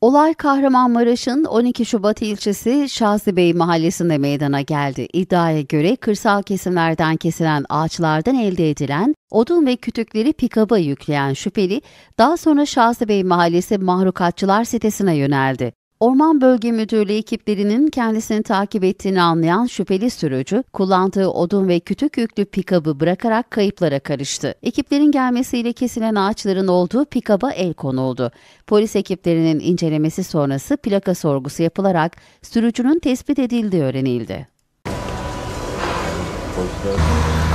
Olay Kahramanmaraş'ın 12 Şubat ilçesi Şazi mahallesinde meydana geldi. İddiaya göre kırsal kesimlerden kesilen ağaçlardan elde edilen odun ve kütükleri pikaba yükleyen şüpheli daha sonra Şazi mahallesi mahrukatçılar sitesine yöneldi. Orman Bölge Müdürlüğü ekiplerinin kendisini takip ettiğini anlayan şüpheli sürücü, kullandığı odun ve kütük yüklü pikabı bırakarak kayıplara karıştı. Ekiplerin gelmesiyle kesilen ağaçların olduğu pikaba el konuldu. Polis ekiplerinin incelemesi sonrası plaka sorgusu yapılarak sürücünün tespit edildiği öğrenildi. Polisler...